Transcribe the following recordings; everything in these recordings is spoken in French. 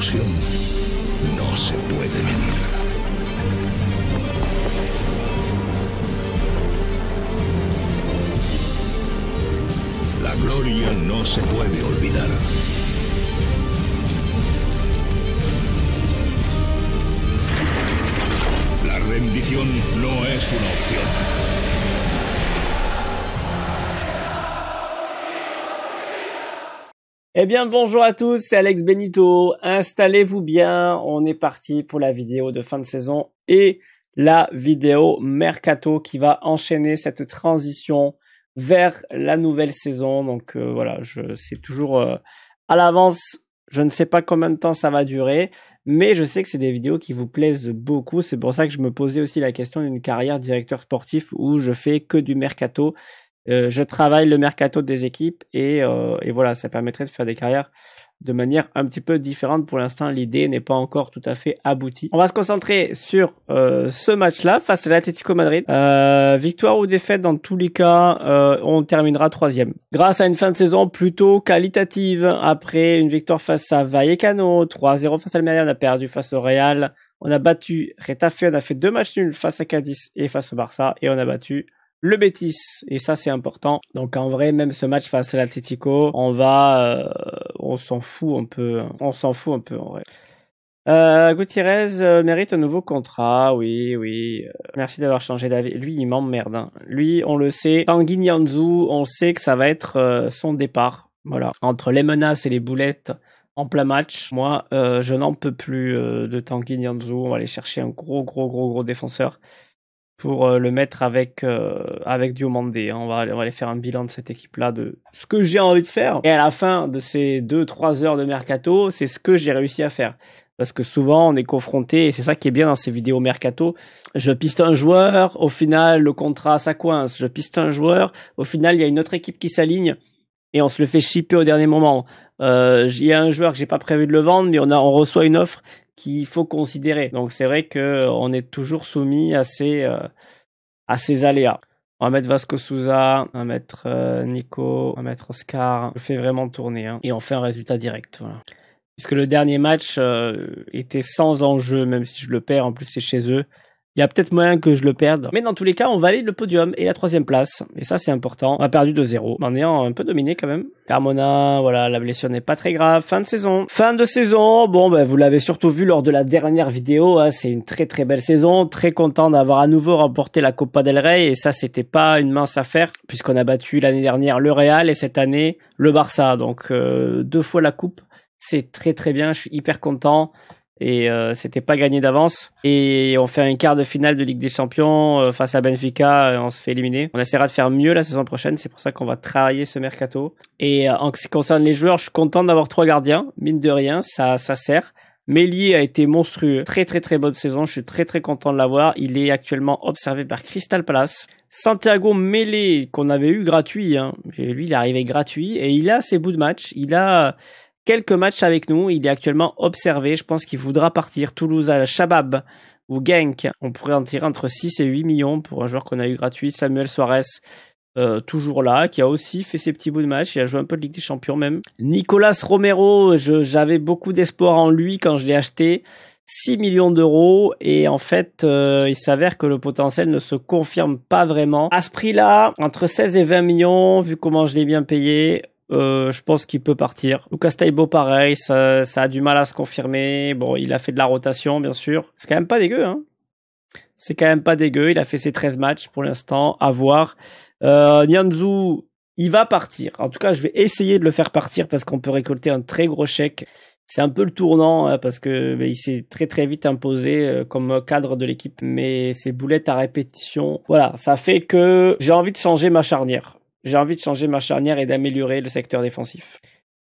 ilusión no se puede medir. La gloria no se puede olvidar. La rendición no es una opción. Eh bien bonjour à tous, c'est Alex Benito. Installez-vous bien, on est parti pour la vidéo de fin de saison et la vidéo mercato qui va enchaîner cette transition vers la nouvelle saison. Donc euh, voilà, je sais toujours euh, à l'avance, je ne sais pas combien de temps ça va durer, mais je sais que c'est des vidéos qui vous plaisent beaucoup. C'est pour ça que je me posais aussi la question d'une carrière directeur sportif où je fais que du mercato euh, je travaille le mercato des équipes et, euh, et, voilà, ça permettrait de faire des carrières de manière un petit peu différente. Pour l'instant, l'idée n'est pas encore tout à fait aboutie. On va se concentrer sur euh, ce match-là face à l'Atletico Madrid. victoire ou défaite, dans tous les cas, on terminera troisième. Grâce à une fin de saison plutôt qualitative, après une victoire face à Vallecano, 3-0 face à Almeria, on a perdu face au Real, on a battu Retafe, on a fait deux matchs nuls face à Cadiz et face au Barça, et on a battu le Betis et ça c'est important. Donc en vrai même ce match face à l'Atletico, on va euh, on s'en fout un peu, on s'en fout un peu en vrai. Euh, Gutiérrez euh, mérite un nouveau contrat, oui, oui. merci d'avoir changé d'avis. Lui, il m'emmerde. Hein. Lui, on le sait. Nianzou, on sait que ça va être son départ. Voilà. Entre les menaces et les boulettes en plein match, moi, je n'en peux plus de Tanguy Nianzou. On va aller chercher un gros, gros, gros, gros défenseur pour euh, le mettre avec euh, avec Diomandé. Hein. On va aller faire un bilan de cette équipe là de ce que j'ai envie de faire. Et à la fin de ces 2 3 heures de mercato, c'est ce que j'ai réussi à faire. Parce que souvent on est confronté et c'est ça qui est bien dans ces vidéos mercato. Je piste un joueur, au final le contrat ça coince. Je piste un joueur, au final il y a une autre équipe qui s'aligne et on se le fait shipper au dernier moment. Euh, il y a un joueur que j'ai pas prévu de le vendre, mais on a on reçoit une offre qu'il faut considérer. Donc c'est vrai qu'on euh, est toujours soumis à ces, euh, à ces aléas. On va mettre Vasco Souza, on va mettre euh, Nico, on va mettre Oscar. Je fais vraiment tourner hein, et on fait un résultat direct. Puisque le dernier match était sans enjeu, même si je le perds, en plus c'est chez eux. Il y a peut-être moyen que je le perde. Mais dans tous les cas, on valide le podium et la troisième place. Et ça, c'est important. On a perdu 2-0, en ayant un peu dominé quand même. Carmona, voilà, la blessure n'est pas très grave. Fin de saison. Fin de saison. Bon, ben, vous l'avez surtout vu lors de la dernière vidéo. Hein. c'est une très très belle saison. Très content d'avoir à nouveau remporté la Copa del Rey. Et ça, c'était pas une mince affaire puisqu'on a battu l'année dernière le Real et cette année le Barça. Donc euh, deux fois la coupe. C'est très très bien. Je suis hyper content et euh, c'était pas gagné d'avance. Et on fait un quart de finale de Ligue des Champions euh, face à Benfica, euh, on se fait éliminer. On essaiera de faire mieux la saison prochaine, c'est pour ça qu'on va travailler ce mercato. Et en ce qui concerne les joueurs, je suis content d'avoir trois gardiens, mine de rien, ça, ça sert. Mélier a été monstrueux, très très très bonne saison, je suis très très content de l'avoir. Il est actuellement observé par Crystal Palace. Santiago Mélé, qu'on avait eu gratuit, hein. lui il est arrivé gratuit, et il a ses bouts de match, il a quelques matchs avec nous. Il est actuellement observé. Je pense qu'il voudra partir. Toulouse à la Shabab ou Genk. On pourrait en tirer entre 6 et 8 millions pour un joueur qu'on a eu gratuit. Samuel Suarez, euh, toujours là, qui a aussi fait ses petits bouts de match. Il a joué un peu de Ligue des Champions même. Nicolas Romero, j'avais beaucoup d'espoir en lui quand je l'ai acheté. 6 millions d'euros et en fait euh, il s'avère que le potentiel ne se confirme pas vraiment. À ce prix-là, entre 16 et 20 millions, vu comment je l'ai bien payé, euh, je pense qu'il peut partir. Lucas Taibo, pareil, ça, a du mal à se confirmer. Bon, il a fait de la rotation, bien sûr. C'est quand même pas dégueu, hein. C'est quand même pas dégueu. Il a fait ses 13 matchs pour l'instant, à voir. Euh, Nianzou, il va partir. En tout cas, je vais essayer de le faire partir parce qu'on peut récolter un très gros chèque. C'est un peu le tournant hein, parce que ben, il s'est très très vite imposé euh, comme cadre de l'équipe, mais ses boulettes à répétition, voilà, ça fait que j'ai envie de changer ma charnière j'ai envie de changer ma charnière et d'améliorer le secteur défensif.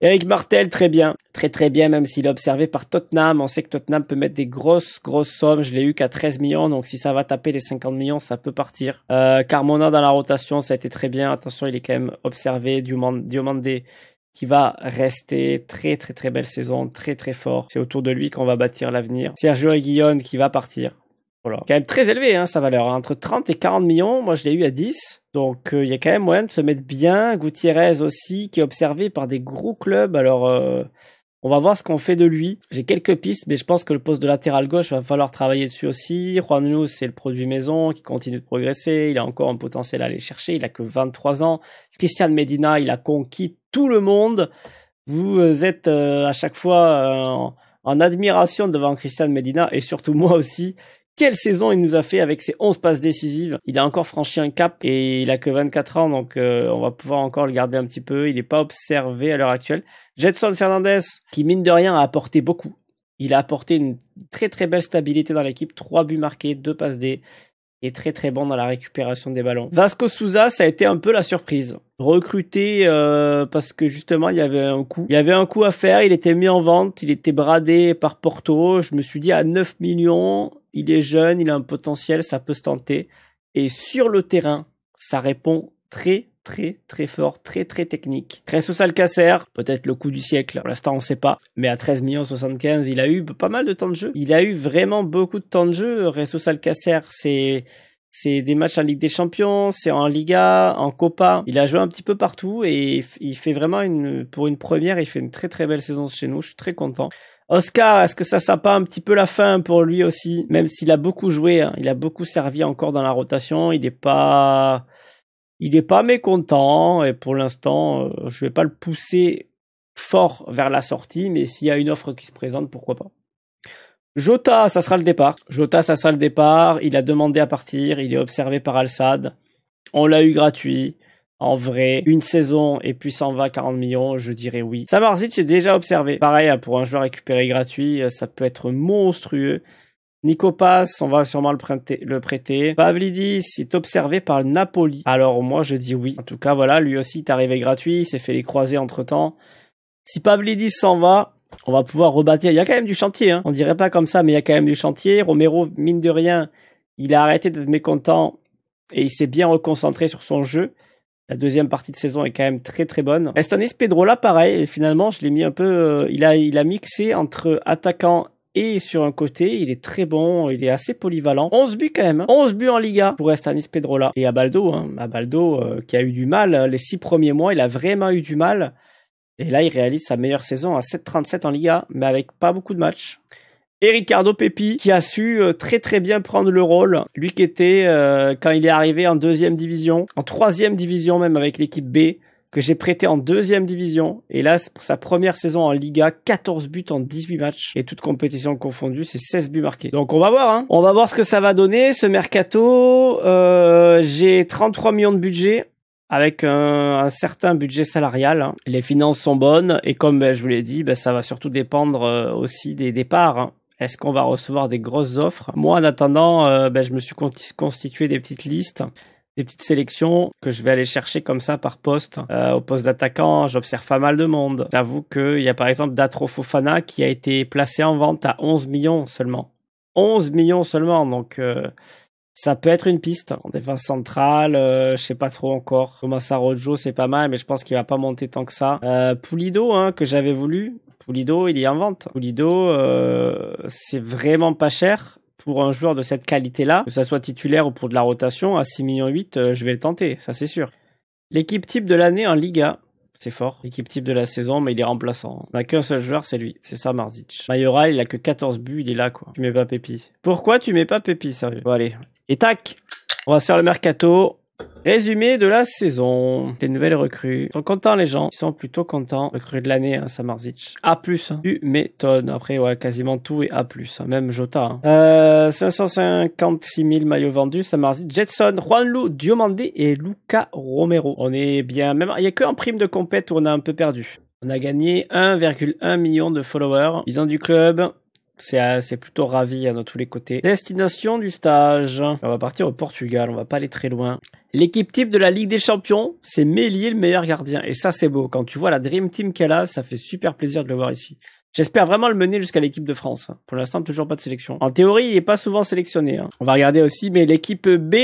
Eric Martel, très bien. Très très bien, même s'il est observé par Tottenham. On sait que Tottenham peut mettre des grosses grosses sommes. Je l'ai eu qu'à 13 millions, donc si ça va taper les 50 millions, ça peut partir. Euh, Carmona dans la rotation, ça a été très bien. Attention, il est quand même observé. Diomande qui va rester très très très belle saison, très très fort. C'est autour de lui qu'on va bâtir l'avenir. Sergio Aguillon qui va partir. Voilà. Quand même très élevé hein, sa valeur. Hein. Entre 30 et 40 millions, moi je l'ai eu à 10. Donc il euh, y a quand même moyen de se mettre bien. Gutiérrez aussi, qui est observé par des gros clubs. Alors euh, on va voir ce qu'on fait de lui. J'ai quelques pistes, mais je pense que le poste de latéral gauche va falloir travailler dessus aussi. Juan Luz, c'est le produit maison qui continue de progresser. Il a encore un potentiel à aller chercher. Il a que 23 ans. Christian Medina, il a conquis tout le monde. Vous euh, êtes à chaque fois en, en admiration devant Christian Medina et surtout moi aussi quelle saison il nous a fait avec ses 11 passes décisives. Il a encore franchi un cap et il a que 24 ans, donc euh, on va pouvoir encore le garder un petit peu. Il n'est pas observé à l'heure actuelle. Jetson Fernandez, qui mine de rien a apporté beaucoup. Il a apporté une très très belle stabilité dans l'équipe. 3 buts marqués, deux passes D et très très bon dans la récupération des ballons. Vasco Souza, ça a été un peu la surprise. Recruté euh, parce que justement il y avait un coup, il y avait un coup à faire. Il était mis en vente, il était bradé par Porto. Je me suis dit à 9 millions, il est jeune, il a un potentiel, ça peut se tenter. Et sur le terrain, ça répond très très très fort, très très technique. Jesus Alcacer, peut-être le coup du siècle, pour l'instant on ne sait pas, mais à 13 millions 75, il a eu pas mal de temps de jeu. Il a eu vraiment beaucoup de temps de jeu. Jesus Alcacer, c'est c'est des matchs en Ligue des Champions, c'est en Liga, en Copa. Il a joué un petit peu partout et il fait vraiment une, pour une première, il fait une très très belle saison chez nous. Je suis très content. Oscar, est-ce que ça sent pas un petit peu la fin pour lui aussi Même s'il a beaucoup joué, hein, il a beaucoup servi encore dans la rotation, il n'est pas, il n'est pas mécontent et pour l'instant, je euh, je vais pas le pousser fort vers la sortie, mais s'il y a une offre qui se présente, pourquoi pas Jota, ça sera le départ. Jota, ça sera le départ. Il a demandé à partir. Il est observé par Al-Sad. On l'a eu gratuit en vrai une saison et puis s'en va 40 millions, je dirais oui. Samarzic j'ai déjà observé. Pareil, hein, pour un joueur récupéré gratuit, euh, ça peut être monstrueux. Nicopas, on va sûrement le, prêter. Le prêter. Pavlidis est observé par Napoli. Alors moi je dis oui. En tout cas voilà, lui aussi est arrivé gratuit, il s'est fait les croiser entre temps. Si Pavlidis s'en va, on va pouvoir rebâtir. Il y a quand même du chantier, hein. on dirait pas comme ça, mais il y a quand même du chantier. Romero, mine de rien, il a arrêté d'être mécontent et il s'est bien reconcentré sur son jeu. La deuxième partie de saison est quand même très très bonne. Estanis Pedrola, pareil, finalement, je l'ai mis un peu. Euh, il, a, il a mixé entre attaquant et sur un côté, il est très bon, il est assez polyvalent. 11 buts quand même, 11 hein. buts en Liga pour Estanis Pedrola. Et Abaldo, Baldo, à Baldo qui a eu du mal hein, les 6 premiers mois, il a vraiment eu du mal. Et là, il réalise sa meilleure saison à 7,37 en Liga, mais avec pas beaucoup de matchs et Ricardo Pepi qui a su euh, très très bien prendre le rôle. Lui qui était euh, quand il est arrivé en deuxième division, en troisième division même avec l'équipe B que j'ai prêté en deuxième division. Et là, pour sa première saison en Liga, 14 buts en 18 matchs. Et toute compétition confondue, c'est 16 buts marqués. Donc on va voir, hein. On va voir ce que ça va donner, ce mercato. Euh, j'ai 33 millions de budget avec un, certain budget salarial. Hein. Les finances sont bonnes et comme ben, je vous l'ai dit, ben, ça va surtout dépendre aussi des départs. Hein. Est-ce qu'on va recevoir des grosses offres Moi, en attendant, euh, ben, je me suis constitué des petites listes des petites sélections que je vais aller chercher comme ça par poste. Euh, au poste d'attaquant, j'observe pas mal de monde. J'avoue qu'il y a par exemple Datrofofana qui a été placé en vente à 11 millions seulement. 11 millions seulement, donc euh, ça peut être une piste. En défense centrale, je je sais pas trop encore. Thomas Rojo, c'est pas mal, mais je pense qu'il va pas monter tant que ça. Poulido, hein, que j'avais voulu, Pulido, il est en vente. Pulido, euh, c'est vraiment pas cher pour un joueur de cette qualité-là, que ça soit titulaire ou pour de la rotation, à 6,8 millions, euh, je vais le tenter, ça c'est sûr. L'équipe type de l'année en Liga, c'est fort. L'équipe type de la saison, mais il est remplaçant. On n'a qu'un seul joueur, c'est lui, c'est ça Marzic. Mayora, il a que 14 buts, il est là quoi. Tu mets pas Pépi. Pourquoi tu mets pas Pépi, sérieux Bon allez. Et tac On va se faire le mercato, Résumé de la saison. Les nouvelles recrues. Ils sont contents, les gens. Ils sont plutôt contents. Recrue de l'année, hein, Samarzic. A+, plus, hein. tu Après, ouais, quasiment tout est A+, plus hein. même Jota. 556 hein. 000 euh, maillots vendus, Samarzic, Jetson, Juanlu, Diomandé et Luca Romero. On est bien, même, il y a que en prime de compète où on a un peu perdu. On a gagné 1,1 million de followers. Ils ont du club, c'est euh, plutôt ravi de tous les côtés. Destination du stage. On va partir au Portugal, on va pas aller très loin. L'équipe type de la Ligue des Champions, c'est Méli, le meilleur gardien. Et ça, c'est beau. Quand tu vois la Dream Team qu'elle a, ça fait super plaisir de le voir ici. J'espère vraiment le mener jusqu'à l'équipe de France. Hein. Pour l'instant, toujours pas de sélection. En théorie, il est pas souvent sélectionné. Hein. On va regarder aussi, mais l'équipe B,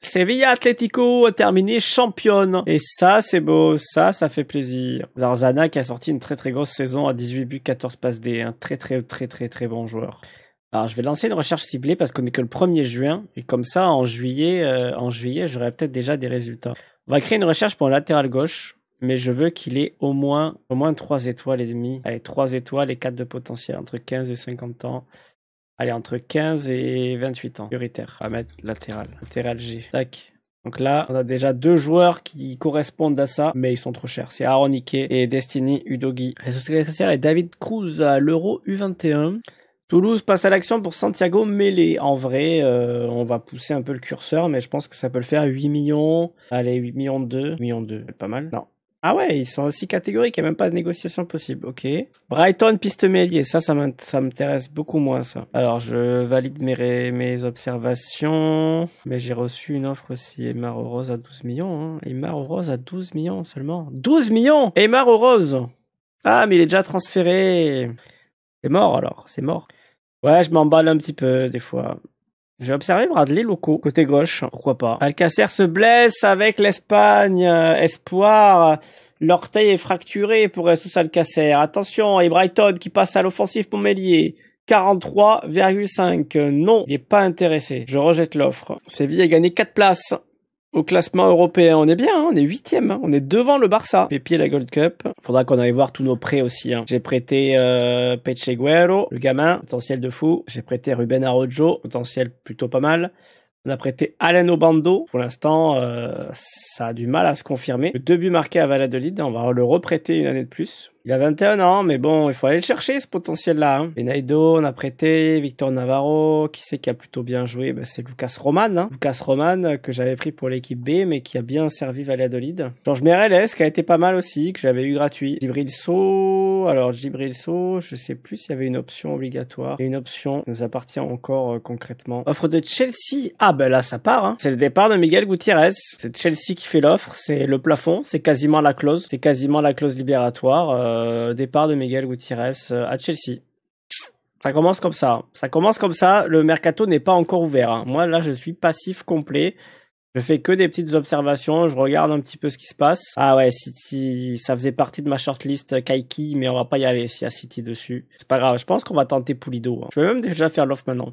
Sevilla Atlético a terminé championne. Et ça, c'est beau. Ça, ça fait plaisir. Zarzana qui a sorti une très très grosse saison à 18 buts, 14 passes D. Un très très très très très bon joueur. Alors, je vais lancer une recherche ciblée parce qu'on n'est que le 1er juin. Et comme ça, en juillet, euh, en juillet, j'aurai peut-être déjà des résultats. On va créer une recherche pour le latéral gauche. Mais je veux qu'il ait au moins, au moins 3 étoiles et demi. Allez, 3 étoiles et 4 de potentiel. Entre 15 et 50 ans. Allez, entre 15 et 28 ans. Prioritaire. On mettre latéral. Latéral G. Tac. Donc là, on a déjà deux joueurs qui correspondent à ça, mais ils sont trop chers. C'est Aaron Ike et Destiny Udogi. nécessaire, et David Cruz à l'Euro U21. Toulouse passe à l'action pour Santiago Mélé. En vrai, euh, on va pousser un peu le curseur, mais je pense que ça peut le faire. 8 millions. Allez, 8 millions 2. 8 millions 2, pas mal. Non. Ah ouais, ils sont aussi catégoriques, il n'y a même pas de négociation possible, ok. Brighton, piste mêlier, ça, ça m'intéresse beaucoup moins, ça. Alors, je valide mes, observations, mais j'ai reçu une offre aussi, Emma Rose à 12 millions, hein. Emma Rose à 12 millions seulement. 12 millions Emma Rose Ah, mais il est déjà transféré C'est mort, alors, c'est mort. Ouais, je m'emballe un petit peu des fois. J'ai observé Bradley locaux, côté gauche, pourquoi pas. Alcacer se blesse avec l'Espagne, euh, espoir. L'orteil est fracturé pour Sous Alcacer. Attention, et Brighton qui passe à l'offensive Montmélier. 43,5. Non, il n'est pas intéressé. Je rejette l'offre. Séville a gagné 4 places. Au classement européen, on est bien, hein, on est huitième, hein. on est devant le Barça. Pépier la Gold Cup. Faudra qu'on aille voir tous nos prêts aussi. Hein. J'ai prêté euh, le gamin, potentiel de fou. J'ai prêté Ruben Arojo, potentiel plutôt pas mal. On a prêté Alain Obando. Pour l'instant, euh, ça a du mal à se confirmer. Le deux marqué à Valladolid, on va le reprêter une année de plus. Il a 21 ans, mais bon, il faut aller le chercher, ce potentiel-là. Hein. Benaido, on a prêté. Victor Navarro, qui c'est qui a plutôt bien joué ben, C'est Lucas Roman. Hein. Lucas Roman, euh, que j'avais pris pour l'équipe B, mais qui a bien servi Valladolid. Georges Mereles, qui a été pas mal aussi, que j'avais eu gratuit. Gibril So, alors Gibril So, je sais plus s'il y avait une option obligatoire. Et une option nous appartient encore euh, concrètement. Offre de Chelsea Ah. Ah, ben là ça part, hein. c'est le départ de Miguel Gutiérrez. C'est Chelsea qui fait l'offre, c'est le plafond, c'est quasiment la clause, c'est quasiment la clause libératoire. Euh, départ de Miguel Gutiérrez euh, à Chelsea. Ça commence comme ça. Hein. Ça commence comme ça. Le mercato n'est pas encore ouvert. Hein. Moi là je suis passif complet. Je fais que des petites observations, je regarde un petit peu ce qui se passe. Ah ouais, City, ça faisait partie de ma shortlist euh, Kaiki, mais on va pas y aller s'il y a City dessus. C'est pas grave, je pense qu'on va tenter Pulido. Je peux même déjà faire l'offre maintenant.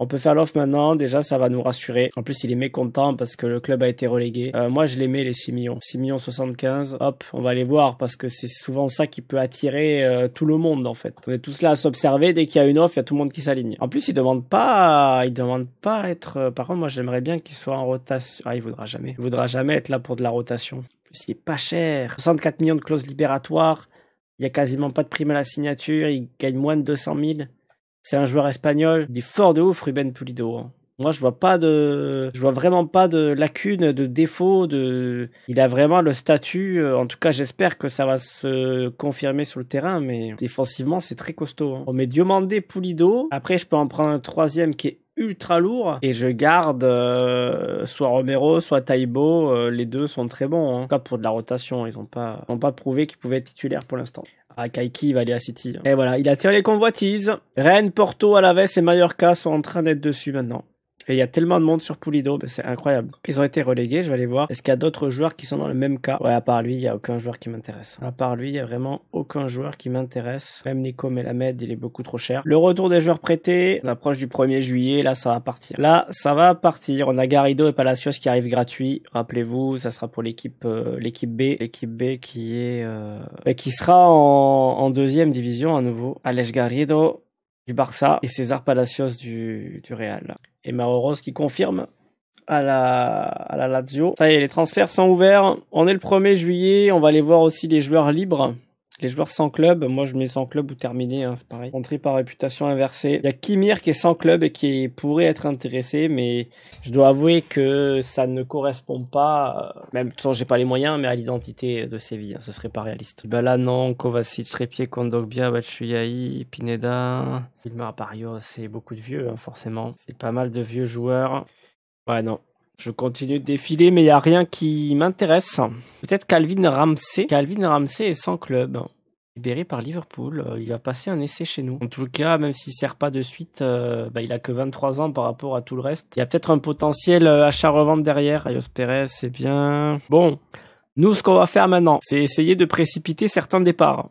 On peut faire l'offre maintenant, déjà ça va nous rassurer. En plus il est mécontent parce que le club a été relégué. Euh, moi je l'aimais les 6 millions. 6 millions 75, hop, on va aller voir parce que c'est souvent ça qui peut attirer euh, tout le monde en fait. On est tous là à s'observer, dès qu'il y a une offre, il y a tout le monde qui s'aligne. En plus il demande pas, il demande pas être... Euh, par contre moi j'aimerais bien qu'il soit en rotation. Ah il voudra jamais. Il voudra jamais être là pour de la rotation. C'est pas cher. 64 millions de clauses libératoires, il y a quasiment pas de prime à la signature, il gagne moins de 200 000 c'est un joueur espagnol. Il est fort de ouf, Ruben Pulido. Hein. Moi, je vois pas de, je vois vraiment pas de lacunes, de défauts. De, il a vraiment le statut. Euh, en tout cas, j'espère que ça va se confirmer sur le terrain. Mais défensivement, c'est très costaud. Hein. On met Diomandé, Pulido. Après, je peux en prendre un troisième qui est ultra lourd et je garde euh, soit Romero soit Taibo euh, les deux sont très bons hein. en tout cas pour de la rotation ils n'ont pas pas prouvé qu'ils pouvaient être titulaires pour l'instant Kaiki va aller à City. Hein. Et voilà, il attire les convoitises. Rennes, Porto, Alaves et Mallorca sont en train d'être dessus maintenant. Et il y a tellement de monde sur Pulido, ben, c'est incroyable. Ils ont été relégués, je vais aller voir. Est-ce qu'il y a d'autres joueurs qui sont dans le même cas Ouais, à part lui, il n'y a aucun joueur qui m'intéresse. À part lui, il n'y a vraiment aucun joueur qui m'intéresse. Même Nico Melamed, il est beaucoup trop cher. Le retour des joueurs prêtés, on approche du 1er juillet, là ça va partir. Là, ça va partir. On a Garrido et Palacios qui arrivent gratuits. Rappelez-vous, ça sera pour l'équipe euh, l'équipe B, l'équipe B qui est euh, qui sera en, en deuxième division à nouveau. Alej Garrido, du Barça et César Palacios du, du Real. Et Maroros qui confirme à la, à la Lazio. Ça y est, les transferts sont ouverts. On est le 1er juillet. On va aller voir aussi les joueurs libres. Les joueurs sans club, moi je mets sans club ou terminé, hein, c'est pareil. Entrée par réputation inversée. Il y a Kimir qui est sans club et qui pourrait être intéressé, mais je dois avouer que ça ne correspond pas, euh, même sans j'ai pas les moyens, mais à l'identité de Séville. Hein, ça serait pas réaliste. Là, non, Kovacic, Trépied, Kondogbia, Batshuayi, Pineda, Wilmar, Barrios, c'est beaucoup de vieux, hein, forcément. C'est pas mal de vieux joueurs. Ouais, non. Je continue de défiler, mais il n'y a rien qui m'intéresse. Peut-être Calvin Ramsey. Calvin Ramsey est sans club. Libéré par Liverpool, euh, il va passer un essai chez nous. En tout cas, même s'il ne sert pas de suite, euh, bah, il a que 23 ans par rapport à tout le reste. Il y a peut-être un potentiel euh, achat-revente derrière. Ayos Perez, c'est bien. Bon, nous, ce qu'on va faire maintenant, c'est essayer de précipiter certains départs.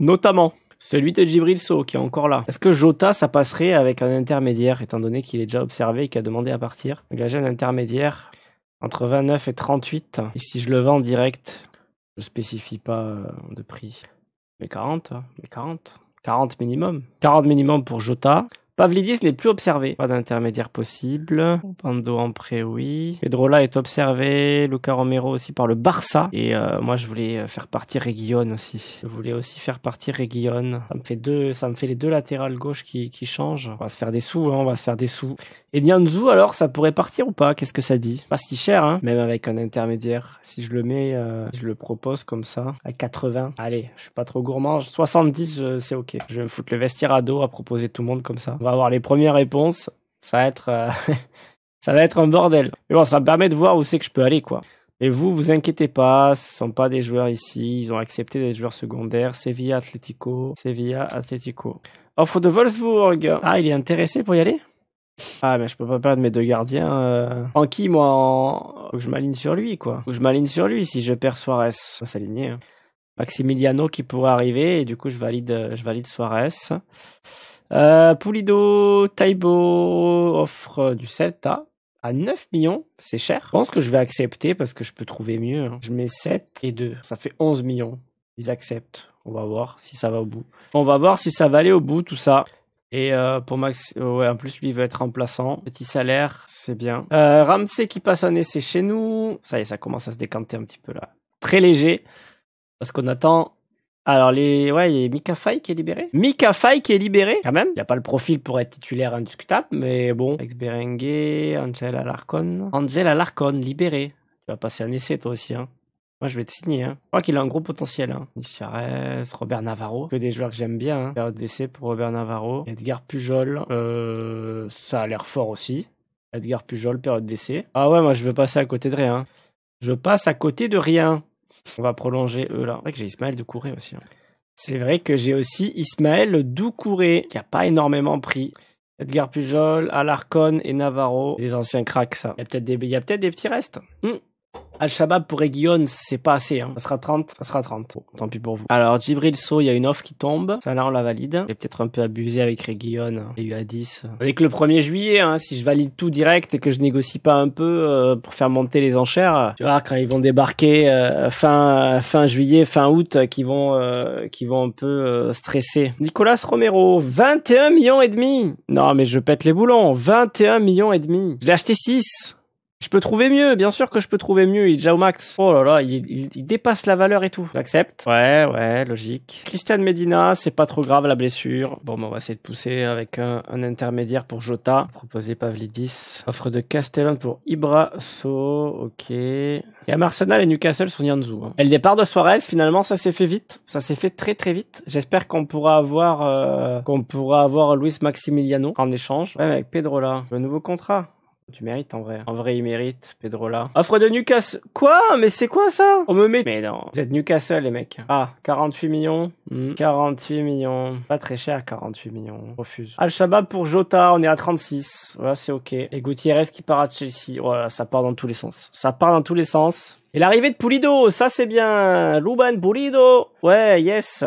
Notamment celui de Djibril qui est encore là. Est-ce que Jota, ça passerait avec un intermédiaire, étant donné qu'il est déjà observé et qu'il a demandé à partir Engager un intermédiaire entre 29 et 38. Et si je le vends en direct, je spécifie pas euh, de prix. Mais 40, hein. mais 40. 40 minimum. 40 minimum pour Jota, Pavlidis n'est plus observé. Pas d'intermédiaire possible. Pando en pré, oui. Pedrola est observé. Luca Romero aussi par le Barça. Et euh, moi, je voulais euh, faire partir Reguillon aussi. Je voulais aussi faire partir Reguillon. Ça me fait deux, ça me fait les deux latérales gauche qui, changent. On va se faire des sous, hein, on va se faire des sous. Et Nianzou, alors, ça pourrait partir ou pas Qu'est-ce que ça dit Pas si cher, hein Même avec un intermédiaire. Si je le mets, euh, je le propose comme ça, à 80. Allez, je suis pas trop gourmand. 70, c'est ok. Je vais me foutre le vestiaire à dos à proposer tout le monde comme ça avoir les premières réponses. Ça va être, euh, ça va être un bordel. Mais bon, ça me permet de voir où c'est que je peux aller, quoi. Et vous, vous inquiétez pas, ce sont pas des joueurs ici. Ils ont accepté des joueurs secondaires. Sevilla atletico Sevilla atletico Offre de Wolfsburg. Ah, il est intéressé pour y aller ah, mais je peux pas perdre mes deux gardiens. Euh, en qui, moi Faut que je m'aligne sur lui, quoi. Faut je m'aligne sur lui si je perds Suarez. On va s'aligner. Hein. Maximiliano qui pourrait arriver et du coup je valide, euh, je valide Suarez. Euh, Pulido Taibo offre euh, du Celta à 9 millions, c'est cher. Je pense que je vais accepter parce que je peux trouver mieux. Hein. Je mets 7 et 2, ça fait 11 millions. Ils acceptent. On va voir si ça va au bout. On va voir si ça va aller au bout tout ça. Et euh, pour Max, en plus lui il veut être remplaçant. Petit salaire, c'est bien. Ramsey qui passe un essai chez nous. Ça y est, ça commence à se décanter un petit peu là. Très léger. Parce qu'on attend. Alors, les... ouais, il y a Mika Fay qui est libéré. Mika Fay qui est libéré, quand même. Il a pas le profil pour être titulaire indiscutable, mais bon. Alex Angel Alarcon. Angel Alarcon, libéré. Tu vas passer un essai, toi aussi. Hein. Moi, je vais te signer. Hein. Je crois qu'il a un gros potentiel. Hein. Robert Navarro. Que des joueurs que j'aime bien. Hein. Période d'essai pour Robert Navarro. Edgar Pujol. Euh, ça a l'air fort aussi. Edgar Pujol, période d'essai. Ah ouais, moi, je veux passer à côté de rien. Je passe à côté de rien. On va prolonger eux là. C'est vrai que j'ai Ismaël de aussi. Hein. C'est vrai que j'ai aussi Ismaël Doucouré, qui a pas énormément pris. Edgar Pujol, Alarcon et Navarro, les anciens cracks, ça. Il y a peut-être des, des petits restes. Hmm. Al-Shabaab pour Aiguillon, c'est pas assez. Hein. Ça sera 30, ça sera 30. tant pis pour vous. Alors, Djibril So, il y a une offre qui tombe. Ça, là, on la valide. J'ai peut-être un peu abusé avec Reguillon. Il y a eu à 10. Avec le 1er juillet, hein, si je valide tout direct et que je négocie pas un peu euh, pour faire monter les enchères, tu vois, quand ils vont débarquer euh, fin, fin juillet, fin août, qui vont, euh, qui vont un peu stresser. Nicolas Romero, 21 millions et demi. Non, mais je pète les boulons. 21 millions et demi. Je acheté 6. Je peux trouver mieux, bien sûr que je peux trouver mieux. Il est déjà au max. Oh là là, il, dépasse la valeur et tout. J'accepte. Ouais, ouais, logique. Christian Medina, c'est pas trop grave la blessure. Bon, bah, on va essayer de pousser avec un, intermédiaire pour Jota. Proposer Pavlidis. Offre de Castellon pour Ibra So. Ok. Et à Arsenal et Newcastle sur Nianzou. Elle hein. Et le départ de Suarez, finalement, ça s'est fait vite. Ça s'est fait très très vite. J'espère qu'on pourra avoir euh, qu'on pourra avoir Luis Maximiliano en échange. Ouais, avec Pedro là. Le nouveau contrat. Tu mérites en vrai. En vrai, il mérite, Pedrola. Offre de Newcastle. Quoi Mais c'est quoi ça On me met. Mais non. Vous êtes Newcastle, les mecs. Ah, 48 millions. 48 hmm. millions. Pas très cher, 48 millions. Refuse. Al-Shabaab pour Jota, on est à 36. Voilà, c'est ok. Et Gutiérrez qui part à Chelsea. Voilà, oh ça part dans tous les sens. Ça part dans tous les sens. Et l'arrivée de Pulido, ça c'est bien. Luban Pulido. Ouais, yes.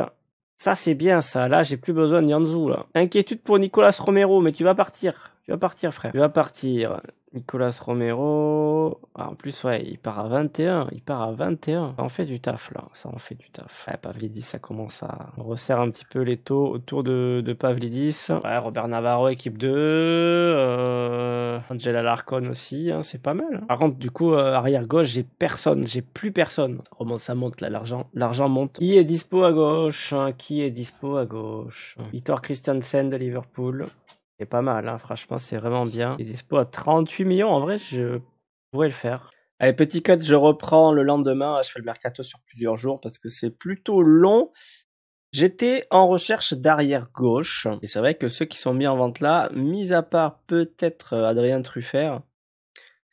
Ça c'est bien ça. Là, j'ai plus besoin de Yanzu là. Inquiétude pour Nicolas Romero, mais tu vas partir. Tu vas partir, frère. Tu vas partir. Nicolas Romero. Ah, en plus, ouais, il part à 21. Il part à 21. Ça en fait du taf, là. Ça en fait du taf. Ouais, Pavlidis, ça commence à. On resserre un petit peu les taux autour de, Pavlidis. Ouais, Robert Navarro, équipe 2. Euh, Angela Larcon aussi. Hein, c'est pas mal. Hein. Par contre, du coup, euh, arrière-gauche, j'ai personne. J'ai plus personne. Remonte, ça monte, là. L'argent, l'argent monte. Qui est dispo à gauche hein? Qui est dispo à gauche Victor Christiansen de Liverpool. C'est pas mal, hein. franchement, c'est vraiment bien. Il est dispo à 38 millions, en vrai, je pourrais le faire. Allez, petit cut, je reprends le lendemain. Je fais le mercato sur plusieurs jours parce que c'est plutôt long. J'étais en recherche d'arrière gauche. Et c'est vrai que ceux qui sont mis en vente là, mis à part peut-être euh, Adrien Truffert,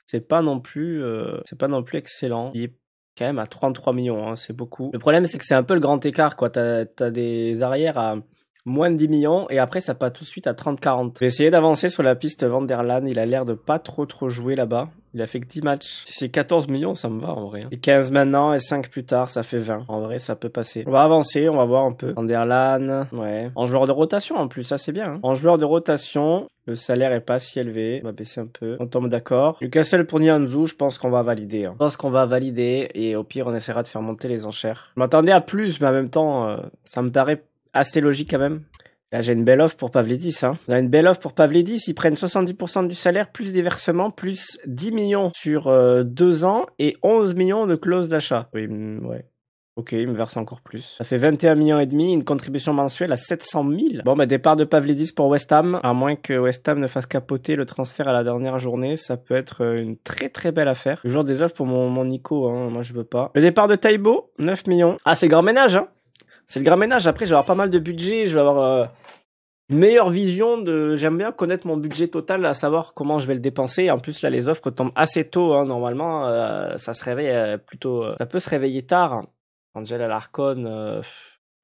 c'est pas non plus, euh, c'est pas non plus excellent. Il est quand même à 33 millions, hein, c'est beaucoup. Le problème, c'est que c'est un peu le grand écart, quoi. T'as as des arrières à moins de 10 millions et après ça passe tout de suite à 30-40. Je vais essayer d'avancer sur la piste Vanderlan, il a l'air de pas trop trop jouer là-bas. Il a fait que 10 matchs. Si c'est 14 millions, ça me va en vrai. Hein. Et 15 maintenant et 5 plus tard, ça fait 20. En vrai, ça peut passer. On va avancer, on va voir un peu. Vanderlan, ouais. En joueur de rotation en plus, ça c'est bien. Hein. En joueur de rotation, le salaire est pas si élevé. On va baisser un peu. On tombe d'accord. Newcastle pour Nianzou, je pense qu'on va valider. Hein. Je pense qu'on va valider et au pire, on essaiera de faire monter les enchères. Je m'attendais à plus, mais en même temps, euh, ça me paraît assez logique quand même. Là, j'ai une belle offre pour Pavlidis. Hein. On a une belle offre pour Pavlidis. Ils prennent 70% du salaire, plus des versements, plus 10 millions sur 2 euh, ans et 11 millions de clauses d'achat. Oui, mm, ouais. Ok, il me verse encore plus. Ça fait 21 millions et demi, une contribution mensuelle à 700 000. Bon, bah départ de Pavlidis pour West Ham, à moins que West Ham ne fasse capoter le transfert à la dernière journée, ça peut être euh, une très très belle affaire. Le des offres pour mon, Nico, hein, moi je veux pas. Le départ de Taibo, 9 millions. Ah, c'est grand ménage, hein c'est le grand ménage. Après, je vais avoir pas mal de budget. Je vais avoir euh, une meilleure vision de. J'aime bien connaître mon budget total, à savoir comment je vais le dépenser. En plus, là, les offres tombent assez tôt. Hein. Normalement, euh, ça se réveille euh, plutôt. ça peut se réveiller tard. Angel Alarcon,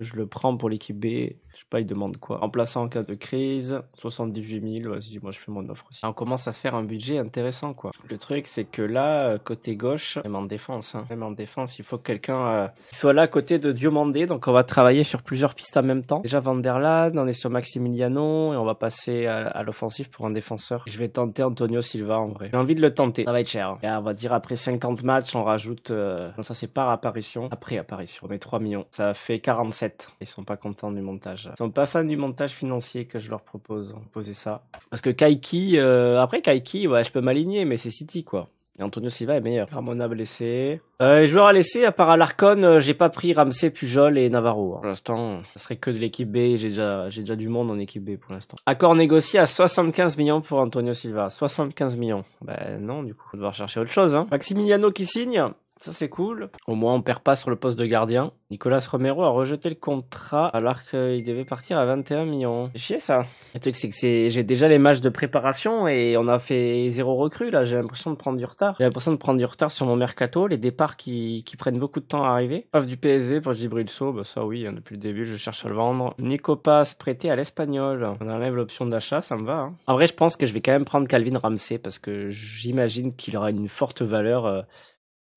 je le prends pour l'équipe B. Je sais pas, il demande quoi. En plaçant en cas de crise, 78 000. je moi, je fais mon offre aussi. On commence à se faire un budget intéressant, quoi. Le truc, c'est que là, côté gauche, même en défense, hein, même en défense, il faut que quelqu'un euh, soit là à côté de Diomandé. Donc, on va travailler sur plusieurs pistes en même temps. Déjà, Vanderland, on est sur Maximiliano et on va passer à, l'offensive pour un défenseur. Je vais tenter Antonio Silva en vrai. J'ai envie de le tenter. Ça va être cher. Hein. on va dire après 50 matchs, on rajoute. Euh, ça, c'est par apparition. Après apparition. On met 3 millions. Ça fait 47. Ils sont pas contents du montage. Ils sont pas fans du montage financier que je leur propose. Hein, poser ça. Parce que Kaiki, euh, après Kaiki, ouais, je peux m'aligner, mais c'est City quoi. Et Antonio Silva est meilleur. Ramona blessé. les euh, joueurs à laisser, à part Alarcon, euh, j'ai pas pris Ramsey, Pujol et Navarro. Hein. Pour l'instant, ça serait que de l'équipe B. J'ai déjà, j'ai déjà du monde en équipe B pour l'instant. Accord négocié à 75 millions pour Antonio Silva. 75 millions. Ben non, du coup, Faut devoir chercher autre chose. Hein. Maximiliano qui signe. Ça, c'est cool. Au moins, on perd pas sur le poste de gardien. Nicolas Romero a rejeté le contrat alors qu'il devait partir à 21 millions. C'est chier, ça. Le truc, c'est que j'ai déjà les matchs de préparation et on a fait zéro recrue, là. J'ai l'impression de prendre du retard. J'ai l'impression de prendre du retard sur mon mercato, les départs qui, prennent beaucoup de temps à arriver. Off du PSV pour Gibril bah ça, oui, hein, depuis le début, je cherche à le vendre. Nicopas prêté à l'Espagnol. On enlève l'option d'achat, ça me va. Hein. En vrai, je pense que je vais quand même prendre Calvin Ramsey parce que j'imagine qu'il aura une forte valeur. Euh,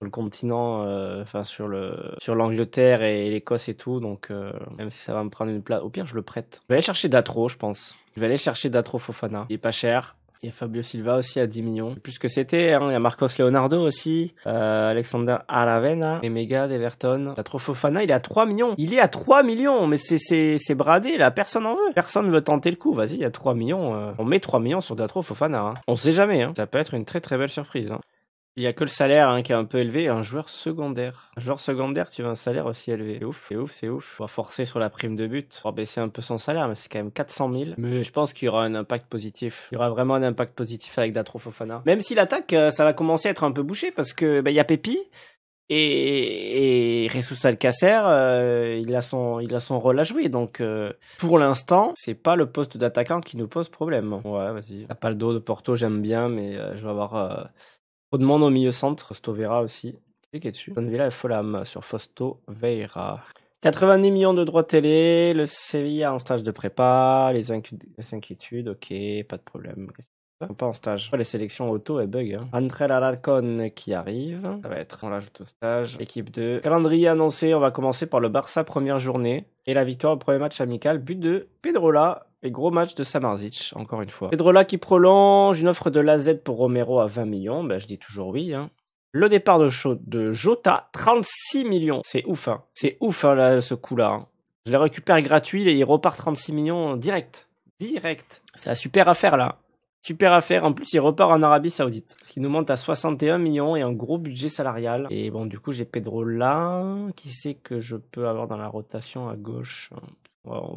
le continent, euh, enfin sur le sur l'Angleterre et l'Écosse et tout. Donc euh, même si ça va me prendre une place, au pire je le prête. Je vais aller chercher Datro, je pense. Je vais aller chercher Datro Fofana. Il est pas cher. Il y a Fabio Silva aussi à 10 millions. Plus que c'était, hein. il y a Marcos Leonardo aussi, euh, Alexander Aravena, Emega d'Everton. Datro Fofana, il est à 3 millions. Il est à 3 millions, mais c'est, c'est, c'est bradé là, personne en veut. Personne ne veut tenter le coup, vas-y, il y a 3 millions. Euh, on met 3 millions sur Datro Fofana. Hein. On sait jamais, hein. ça peut être une très très belle surprise. Hein. Il y a que le salaire hein, qui est un peu élevé, un joueur secondaire. Un joueur secondaire, tu veux un salaire aussi élevé. C'est ouf, c'est ouf, c'est ouf. On va forcer sur la prime de but. On va baisser un peu son salaire, mais c'est quand même 400 000. Mais je pense qu'il y aura un impact positif. Il y aura vraiment un impact positif avec Datro Fofana. Même si l'attaque, euh, ça va commencer à être un peu bouché parce que bah, il y a Pépi. Et, et Ressus Alcacer, euh, il, a son, il a son rôle à jouer. Donc, euh, pour l'instant, c'est pas le poste d'attaquant qui nous pose problème. Ouais, vas-y. a pas le dos de Porto, j'aime bien, mais je vais avoir au demande au milieu centre. fosto Vera aussi. Qui est dessus Son Villa et sur Fausto Vera. 90 millions de droits télé, le Sevilla en stage de prépa, les inquiétudes, ok, pas de problème. Pas en stage. les sélections auto et bug. Hein. André qui arrive. Ça va être, on l'ajoute au stage. Équipe 2. Calendrier annoncé, on va commencer par le Barça première journée. Et la victoire au premier match amical. But de Pedrola. Et gros match de Samarzic, encore une fois. Pedrola qui prolonge une offre de Z pour Romero à 20 millions. Ben, je dis toujours oui. Hein. Le départ de, de, Jota, 36 millions. C'est ouf, hein. C'est ouf, hein, là, ce coup-là. Je le récupère gratuit et il repart 36 millions direct. Direct. C'est la super affaire, là. Super affaire. En plus, il repart en Arabie Saoudite. Ce qui nous monte à 61 millions et un gros budget salarial. Et bon, du coup, j'ai Pedro là. Qui c'est que je peux avoir dans la rotation à gauche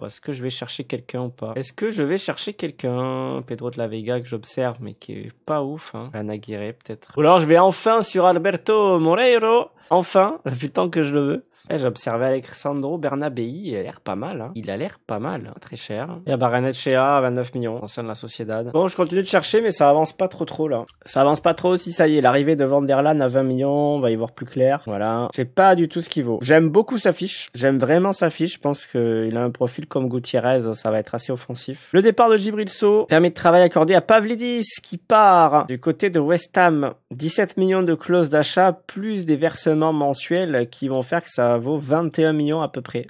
est-ce que je vais chercher quelqu'un ou pas Est-ce que je vais chercher quelqu'un Pedro de la Vega que j'observe mais qui est pas ouf. Hein. peut-être. Ou alors je vais enfin sur Alberto Moreiro. Enfin, depuis tant que je le veux. Eh, j'observais Alexandro Bernabei, il a l'air pas mal. Hein. Il a l'air pas mal, hein, très cher. il y a à Shea 29 millions, ancien de la Sociedad. Bon, je continue de chercher, mais ça avance pas trop trop là. Ça avance pas trop aussi. ça y est, l'arrivée de Vanderlan à 20 millions, on va y voir plus clair. Voilà, c'est pas du tout ce qu'il vaut. J'aime beaucoup sa fiche, j'aime vraiment sa fiche, je pense qu'il a un profil comme Gutiérrez, ça va être assez offensif. Le départ de Gibril permet de travail accordé à Pavlidis qui part du côté de West Ham. 17 millions de clauses d'achat plus des versements mensuels qui vont faire que ça vaut 21 millions à peu près.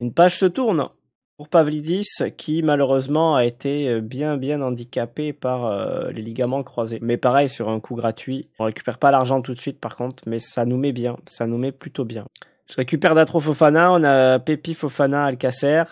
Une page se tourne pour Pavlidis qui malheureusement a été euh, bien bien handicapé par euh, les ligaments croisés. Mais pareil sur un coup gratuit, on récupère pas l'argent tout de suite par contre, mais ça nous met bien, ça nous met plutôt bien. Je récupère Datro Fofana, on a Pépi Fofana Alcacer.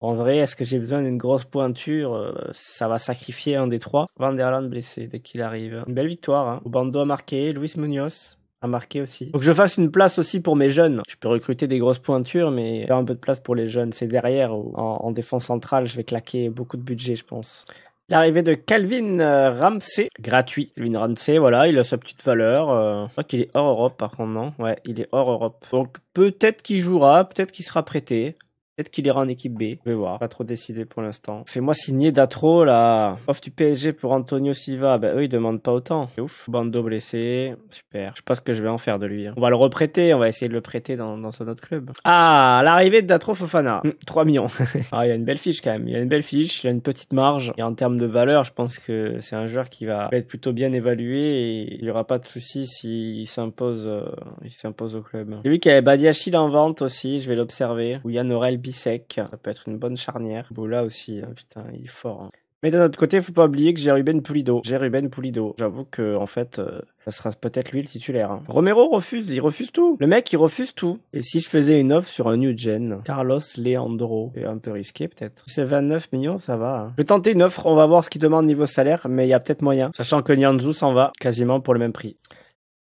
En vrai, est-ce que j'ai besoin d'une grosse pointure euh, Ça va sacrifier un des trois. Vanderland blessé dès qu'il arrive. Une belle victoire. Au hein. bandeau marqué, Luis Munoz à marquer aussi. Donc que je fasse une place aussi pour mes jeunes. Je peux recruter des grosses pointures, mais faire un peu de place pour les jeunes. C'est derrière, en, défense centrale, je vais claquer beaucoup de budget, je pense. L'arrivée de Calvin euh, Ramsey, gratuit. Calvin Ramsey, voilà, il a sa petite valeur. Euh. crois qu'il est hors Europe, par contre, non Ouais, il est hors Europe. Donc peut-être qu'il jouera, peut-être qu'il sera prêté. Peut-être qu'il ira en équipe B. Je vais voir. Pas trop décidé pour l'instant. Fais-moi signer Datro, là. Off du PSG pour Antonio Silva. Ben, eux, ils demandent pas autant. C'est ouf. Bando blessé. Super. Je sais pas ce que je vais en faire de lui. Hein. On va le reprêter. On va essayer de le prêter dans, dans son autre club. Ah, l'arrivée de Datro Fofana. 3 hmm, millions. ah, il y a une belle fiche quand même. Il y a une belle fiche. Il y a une petite marge. Et en termes de valeur, je pense que c'est un joueur qui va être plutôt bien évalué et il y aura pas de soucis s'il s'impose, euh, il s'impose au club. J'ai qui avait Badiachi en vente aussi. Je vais l'observer. Ou Yann Aurel sec, ça peut être une bonne charnière. Bola aussi, hein, putain, il est fort. Hein. Mais de notre côté, faut pas oublier que j'ai Ruben Pulido. J'ai Ruben Pulido. J'avoue que, en fait, euh, ça sera peut-être lui le titulaire. Hein. Romero refuse, il refuse tout. Le mec, il refuse tout. Et si je faisais une offre sur un new gen, Carlos Leandro, c'est un peu risqué peut-être. Si c'est 29 millions, ça va. Je vais tenter une offre, on va voir ce qu'il demande niveau salaire, mais il y a peut-être moyen. Sachant que Nianzou s'en va quasiment pour le même prix.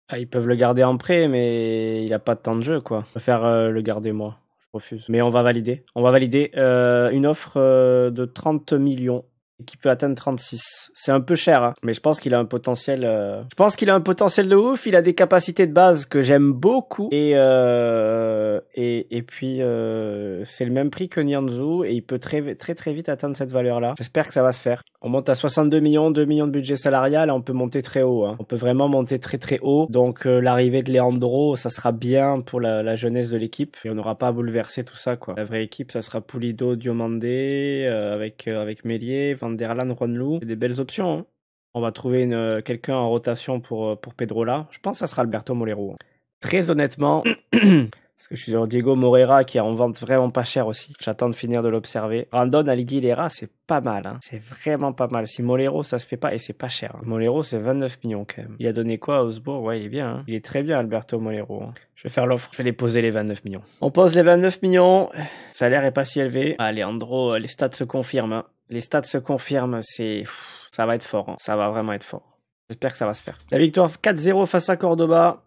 Ah, ils peuvent le garder en prêt, mais il a pas de temps de jeu, quoi. Je préfère euh, le garder moi refuse. Mais on va valider. On va valider euh, une offre euh, de 30 millions et qui peut atteindre 36. C'est un peu cher, hein, mais je pense qu'il a un potentiel. Euh, je pense qu'il a un potentiel de ouf. Il a des capacités de base que j'aime beaucoup et euh, et, et puis euh, c'est le même prix que Nianzou et il peut très très très vite atteindre cette valeur-là. J'espère que ça va se faire. On monte à 62 millions, 2 millions de budget salarial, on peut monter très haut. Hein. On peut vraiment monter très très haut. Donc l'arrivée de Leandro, ça sera bien pour la, jeunesse de l'équipe et on n'aura pas à bouleverser tout ça quoi. La vraie équipe, ça sera Pulido, Diomandé avec avec Mélier, Derlan Ronlou, c'est des belles options. Hein. On va trouver une, euh, quelqu'un en rotation pour, euh, pour Pedro là. Je pense que ça sera Alberto Molero. Hein. Très honnêtement, parce que je suis sur Diego Morera qui est en vente vraiment pas cher aussi. J'attends de finir de l'observer. Randon Alguilera, c'est pas mal. Hein. C'est vraiment pas mal. Si Molero, ça se fait pas et c'est pas cher. Molero, c'est 29 millions quand même. Il a donné quoi à Osbourg Ouais, il est bien. Il est très bien, Alberto Molero. Je vais faire l'offre. Je vais les poser les 29 millions. On pose les 29 millions. Salaire est pas si élevé. Allez, Andro, euh, les stats se confirment les stats se confirment, c'est ça va être fort, hein. ça va vraiment être fort. J'espère que ça va se faire. La victoire 4-0 face à Cordoba,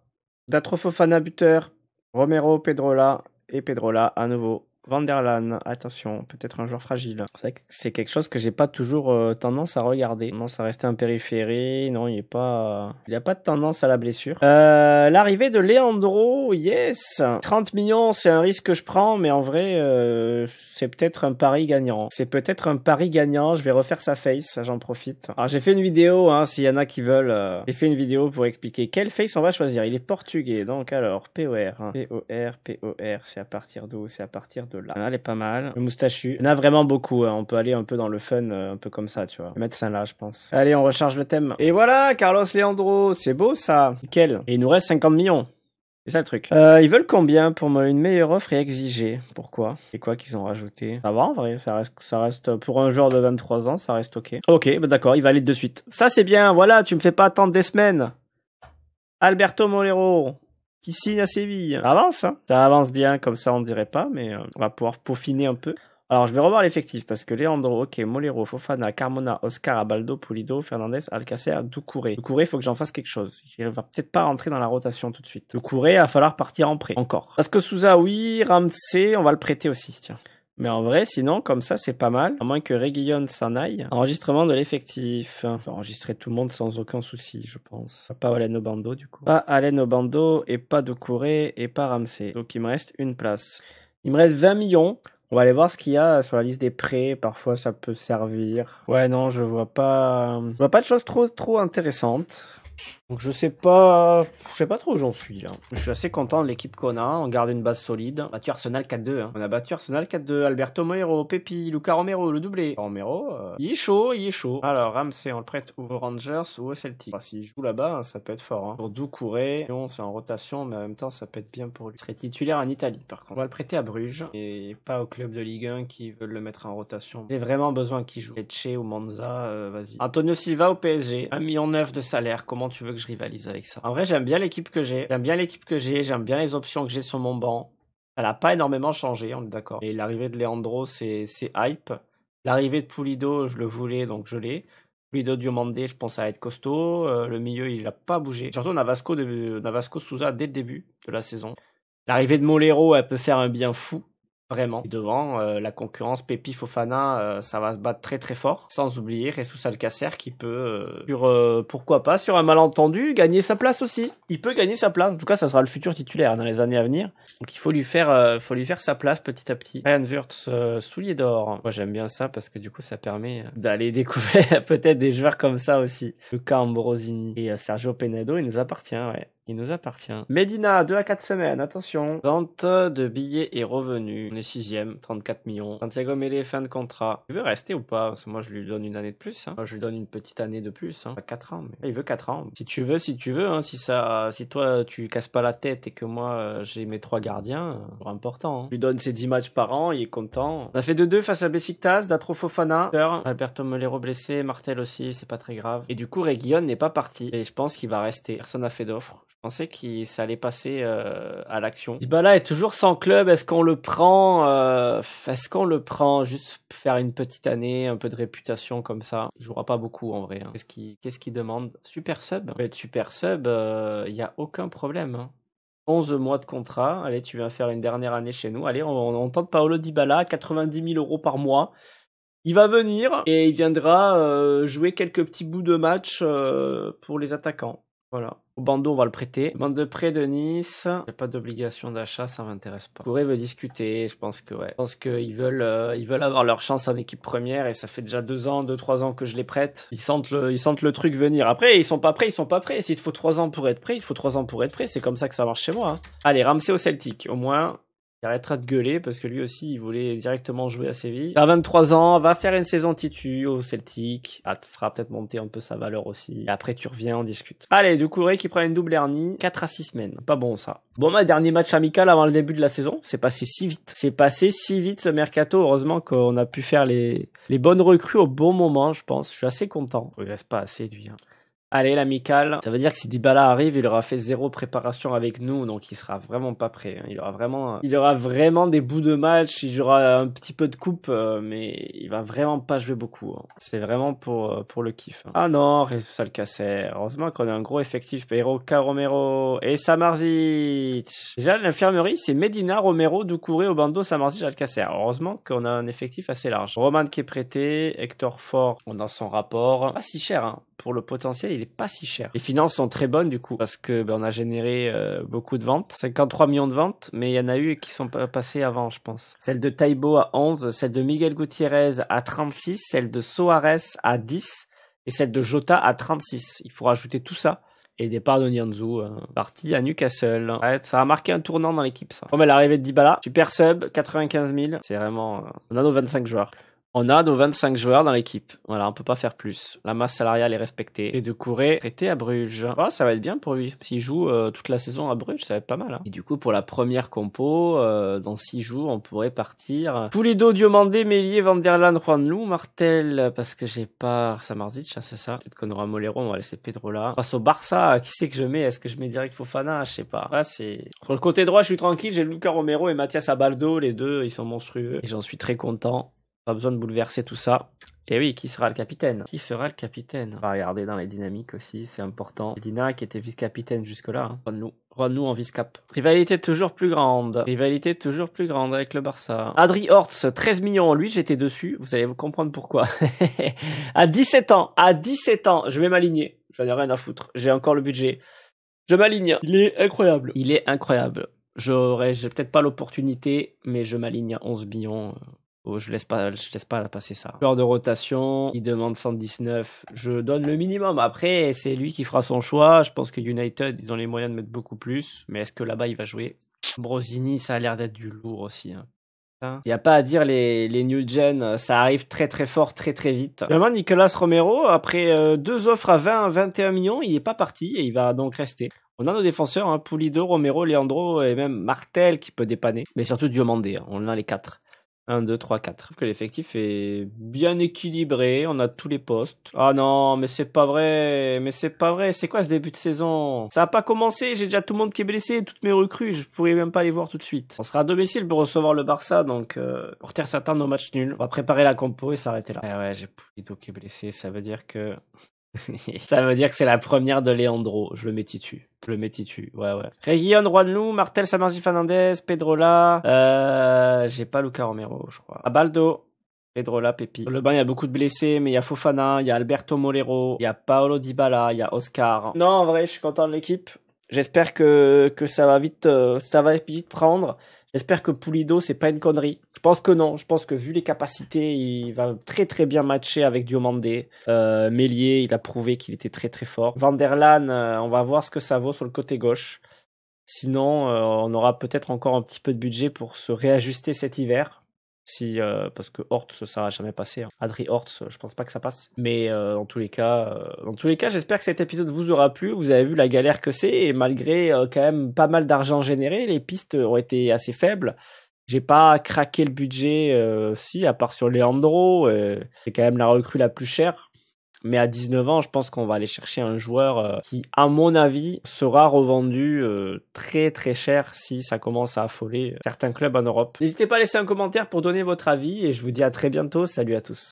Datro buteur, Romero, Pedrola et Pedrola à nouveau Vanderlan, attention, peut-être un joueur fragile. C'est vrai que c'est quelque chose que j'ai pas toujours euh, tendance à regarder. non ça restait un périphérie, non, il est pas, euh, il a pas de tendance à la blessure. Euh, l'arrivée de Leandro, yes, 30 millions, c'est un risque que je prends, mais en vrai, euh, c'est peut-être un pari gagnant. C'est peut-être un pari gagnant. Je vais refaire sa face, j'en profite. Alors ah, j'ai fait une vidéo, hein, s'il y en a qui veulent, j'ai fait une vidéo pour expliquer quelle face on va choisir. Il est portugais, donc alors POR, hein. POR, POR, c'est à partir d'où C'est à partir de là. elle est pas mal. Le moustachu. Il a vraiment beaucoup. Hein. On peut aller un peu dans le fun, euh, un peu comme ça, tu vois. Médecin ça là, je pense. Allez, on recharge le thème. Et voilà, Carlos Leandro. C'est beau, ça. Nickel. Et il nous reste 50 millions. C'est ça le truc. Euh, ils veulent combien pour une meilleure offre et exigée Pourquoi C'est quoi qu'ils ont rajouté Ça va en vrai, ça reste, ça reste euh, pour un joueur de 23 ans, ça reste ok. Ok, bah d'accord, il va aller de suite. Ça c'est bien, voilà, tu me fais pas attendre des semaines. Alberto Molero, qui signe à Séville. Ça avance, hein ça avance bien, comme ça on ne dirait pas, mais euh, on va pouvoir peaufiner un peu. Alors je vais revoir l'effectif parce que Leandro, ok, Molero, Fofana, Carmona, Oscar, Abaldo, Pulido, Fernandez, Alcacer, Doucouré. Doucouré, il faut que j'en fasse quelque chose. Il va peut-être pas rentrer dans la rotation tout de suite. Doucouré, il va falloir partir en prêt encore. Parce que Souza, oui, Ramsey, on va le prêter aussi, tiens. Mais en vrai, sinon, comme ça, c'est pas mal. À moins que Reguillon s'en aille. Enregistrement de l'effectif. enregistrer tout le monde sans aucun souci, je pense. Pas Alain Obando, du coup. Pas Alain Obando, et pas de Couré, et pas Ramsey. Donc, il me reste une place. Il me reste 20 millions. On va aller voir ce qu'il y a sur la liste des prêts. Parfois, ça peut servir. Ouais, non, je vois pas. Je vois pas de choses trop, trop intéressantes. Donc je sais pas, je sais pas trop où j'en suis là. Je suis assez content de l'équipe qu'on a, on garde une base solide. Battu Arsenal 4-2, on a battu Arsenal 4-2, hein. Alberto Moero, Pepi, Luca Romero, le doublé. Romero, euh, il est chaud, il est chaud. Alors Ramsey, on le prête aux Rangers ou aux Celtics. Enfin, S'il joue là-bas, hein, ça peut être fort. Hein. Pour Doucouré, non, c'est en rotation, mais en même temps ça peut être bien pour lui. Il serait titulaire en Italie par contre. On va le prêter à Bruges et pas au club de Ligue 1 qui veulent le mettre en rotation. J'ai vraiment besoin qu'il joue. Lecce ou Manza, euh, vas-y. Antonio Silva au PSG, en million de salaire, comment tu veux que je rivalise avec ça. En vrai, j'aime bien l'équipe que j'ai. J'aime bien l'équipe que j'ai. J'aime bien les options que j'ai sur mon banc. Elle n'a pas énormément changé, on est d'accord. Et l'arrivée de Leandro, c'est hype. L'arrivée de Pulido, je le voulais, donc je l'ai. Pulido Diomande, je pense à être costaud. Euh, le milieu, il n'a pas bougé. Surtout Navasco, de, Navasco Souza dès le début de la saison. L'arrivée de Molero, elle peut faire un bien fou vraiment. devant, euh, la concurrence Pepi Fofana, euh, ça va se battre très très fort. Sans oublier Ressus Alcacer qui peut, euh, sur, pourquoi pas, sur un malentendu, gagner sa place aussi. Il peut gagner sa place. En tout cas, ça sera le futur titulaire hein, dans les années à venir. Donc il faut lui faire, faut lui faire sa place petit à petit. Ryan Wurtz, soulier d'or. Moi j'aime bien ça parce que du coup ça permet d'aller découvrir peut-être des joueurs comme ça aussi. Lucas Ambrosini et Sergio Penedo, il nous appartient, ouais il nous appartient. Medina, 2 à 4 semaines, attention. Vente de billets et revenus. On est sixième. 34 millions. Santiago Mele, fin de contrat. Il veut rester ou pas Parce que moi, je lui donne une année de plus. Hein. je lui donne une petite année de plus. Hein. Pas 4 ans, mais il veut 4 ans. Si tu veux, si tu veux, hein, si ça, si toi, tu casses pas la tête et que moi, euh, j'ai mes trois gardiens, C'est euh, important. Hein. Je lui donne ses 10 matchs par an, il est content. On a fait 2-2 face à Besiktas, d'atrofofana. Fofana, Alberto Molero blessé, Martel aussi, c'est pas très grave. Et du coup, Reguillon n'est pas parti. Et je pense qu'il va rester. Personne n'a fait d'offre pensais que ça allait passer euh, à l'action. Dybala est toujours sans club. Est-ce qu'on le prend euh, Est-ce qu'on le prend juste pour faire une petite année, un peu de réputation comme ça Il jouera pas beaucoup en vrai. Hein. Qu'est-ce qu'il demande Super sub. Être super sub, euh, il y n'y a aucun problème. 11 hein. mois de contrat. Allez, tu viens faire une dernière année chez nous. Allez, on, on tente Paolo Dybala, 90 000 euros par mois. Il va venir et il viendra jouer quelques petits bouts de match pour les attaquants. Voilà. Au bandeau, on va le prêter. Bande de prêt de Nice. Il n'y a pas d'obligation d'achat, ça m'intéresse pas. Pourrait veut discuter, je pense que ouais. Je pense qu'ils veulent, euh, ils veulent avoir leur chance en équipe première et ça fait déjà deux ans, deux, trois ans que je les prête. Ils sentent le, ils sentent le truc venir. Après, ils sont pas prêts, ils sont pas prêts. S'il faut trois ans pour être prêt, il faut trois ans pour être prêt. C'est comme ça que ça marche chez moi. Hein. Allez, Ramsey au Celtic. Au moins, il arrêtera de gueuler parce que lui aussi, il voulait directement jouer à Séville. À 23 ans, va faire une saison titu au Celtic. Ça te fera peut-être monter un peu sa valeur aussi. après, tu reviens, on discute. Allez, du Ray qui prend une double hernie. 4 à 6 semaines. Pas bon, ça. Bon, ma dernier match amical avant le début de la saison. C'est passé si vite. C'est passé si vite ce mercato. Heureusement qu'on a pu faire les, les bonnes recrues au bon moment, je pense. Je suis assez content. ne pas assez, lui. Hein. Allez, l'amical. Ça veut dire que si Dybala arrive, il aura fait zéro préparation avec nous, donc il sera vraiment pas prêt. Hein. Il aura vraiment, il aura vraiment des bouts de match, il aura un petit peu de coupe, euh, mais il va vraiment pas jouer beaucoup. Hein. C'est vraiment pour, euh, pour le kiff. Hein. Ah non, le Alcacer. Heureusement qu'on a un gros effectif. Pero Romero et Samarzic. Déjà, l'infirmerie, c'est Medina, Romero, Doucouré, Obando, Samarzic, Alcacer. Heureusement qu'on a un effectif assez large. Roman qui est prêté, Hector Fort, on a son rapport. Pas si cher, hein. pour le potentiel, il pas si cher. Les finances sont très bonnes du coup parce que ben, on a généré euh, beaucoup de ventes, 53 millions de ventes, mais il y en a eu qui sont passées avant, je pense. Celle de Taibo à 11, celle de Miguel Gutiérrez à 36, celle de Soares à 10 et celle de Jota à 36. Il faut rajouter tout ça et départ de Nianzou, euh, parti à Newcastle. ça a marqué un tournant dans l'équipe, ça. Bon, mais ben, l'arrivée de Dybala, super sub, 95 000. C'est vraiment... on a nos 25 joueurs. On a nos 25 joueurs dans l'équipe. Voilà, on peut pas faire plus. La masse salariale est respectée. Et de courir, traité à Bruges. Oh, ça va être bien pour lui. S'il joue euh, toute la saison à Bruges, ça va être pas mal. Hein. Et du coup, pour la première compo, euh, dans 6 jours, on pourrait partir. Poulido, Diomandé, Mélier, Vanderlan, loup Martel, parce que j'ai pas Samardzic, hein, c'est ça. Peut-être qu'on aura Molero, on va laisser Pedro là. Face au Barça, qui c'est que je mets Est-ce que je mets direct Fofana Je sais pas. c'est... Sur le côté droit, je suis tranquille. J'ai Lucas Romero et Mathias Abaldo. Les deux, ils sont monstrueux. Et j'en suis très content. Pas besoin de bouleverser tout ça. Et oui, qui sera le capitaine Qui sera le capitaine On va regarder dans les dynamiques aussi, c'est important. Dina qui était vice-capitaine jusque-là. Hein. Ron nous en vice-cap. Rivalité toujours plus grande. Rivalité toujours plus grande avec le Barça. Adri Hortz, 13 millions. Lui, j'étais dessus. Vous allez vous comprendre pourquoi. à 17 ans, à 17 ans, je vais m'aligner. J'en ai rien à foutre. J'ai encore le budget. Je m'aligne. Il est incroyable. Il est incroyable. J'aurais, j'ai peut-être pas l'opportunité, mais je m'aligne à 11 millions. Euh. Oh, je laisse pas, je laisse pas passer ça. Peur de rotation, il demande 119. Je donne le minimum. Après, c'est lui qui fera son choix. Je pense que United, ils ont les moyens de mettre beaucoup plus. Mais est-ce que là-bas, il va jouer Brosini, ça a l'air d'être du lourd aussi. Hein. Hein? Il n'y a pas à dire les, les, New Gen, ça arrive très très fort, très très vite. Vraiment, Nicolas Romero, après euh, deux offres à 20, 21 millions, il n'est pas parti et il va donc rester. On a nos défenseurs, hein, Romero, Leandro et même Martel qui peut dépanner. Mais surtout Diomandé, hein. on en a les quatre. 1, 2, 3, 4. Je trouve que l'effectif est bien équilibré. On a tous les postes. Ah non, mais c'est pas vrai. Mais c'est pas vrai. C'est quoi ce début de saison Ça a pas commencé. J'ai déjà tout le monde qui est blessé. Toutes mes recrues. Je pourrais même pas les voir tout de suite. On sera à domicile pour recevoir le Barça. Donc, euh, retient certains nos matchs nuls. On va préparer la compo et s'arrêter là. Eh ouais, j'ai plutôt qui est blessé. Ça veut dire que ça veut dire que c'est la première de Leandro. Je le mets titu. Je le mets titu. Ouais, ouais. Reguillon, Loup, Martel, Samarji Fernandez, Pedrola. Euh, j'ai pas Luca Romero, je crois. Abaldo. Pedrola, Pepi. Le bain, il y a beaucoup de blessés, mais il y a Fofana, il y a Alberto Molero, il y a Paolo Dybala, il y a Oscar. Non, en vrai, je suis content de l'équipe. J'espère que, ça va vite, euh, ça va vite prendre. J'espère que Pulido, c'est pas une connerie. Je pense que non. Je pense que vu les capacités, il va très très bien matcher avec Diomandé. Euh, Mélier, il a prouvé qu'il était très très fort. Vanderlan, euh, on va voir ce que ça vaut sur le côté gauche. Sinon, on aura peut-être encore un petit peu de budget pour se réajuster cet hiver. Si, euh, parce que Hortz, ça n'a jamais passé Hein. Adri Hortz, je pense pas que ça passe. Mais euh, dans tous les cas, euh, dans tous les cas, j'espère que cet épisode vous aura plu. Vous avez vu la galère que c'est et malgré euh, quand même pas mal d'argent généré, les pistes ont été assez faibles. J'ai pas craqué le budget, euh, si à part sur Leandro, c'est quand même la recrue la plus chère. Mais à 19 ans, je pense qu'on va aller chercher un joueur euh, qui, à mon avis, sera revendu euh, très très cher si ça commence à affoler euh, certains clubs en Europe. N'hésitez pas à laisser un commentaire pour donner votre avis et je vous dis à très bientôt. Salut à tous.